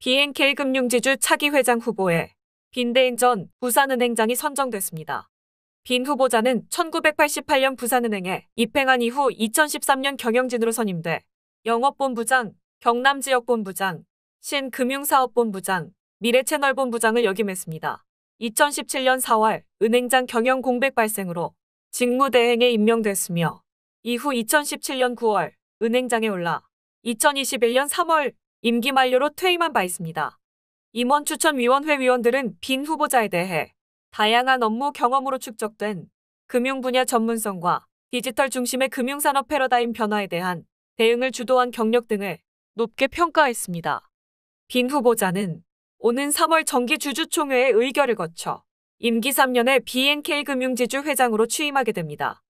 BNK 금융지주 차기 회장 후보에 빈대인 전 부산은행장이 선정됐습니다. 빈 후보자는 1988년 부산은행에 입행한 이후 2013년 경영진으로 선임돼 영업본부장, 경남지역본부장, 신금융사업본부장, 미래채널본부장을 역임했습니다. 2017년 4월 은행장 경영 공백 발생으로 직무대행에 임명됐으며 이후 2017년 9월 은행장에 올라 2021년 3월 임기 만료로 퇴임한 바 있습니다. 임원추천위원회 위원들은 빈 후보자에 대해 다양한 업무 경험으로 축적된 금융 분야 전문성과 디지털 중심의 금융산업 패러다임 변화에 대한 대응을 주도한 경력 등을 높게 평가했습니다. 빈 후보자는 오는 3월 정기주주총회의 의결을 거쳐 임기 3년의 BNK금융지주 회장으로 취임하게 됩니다.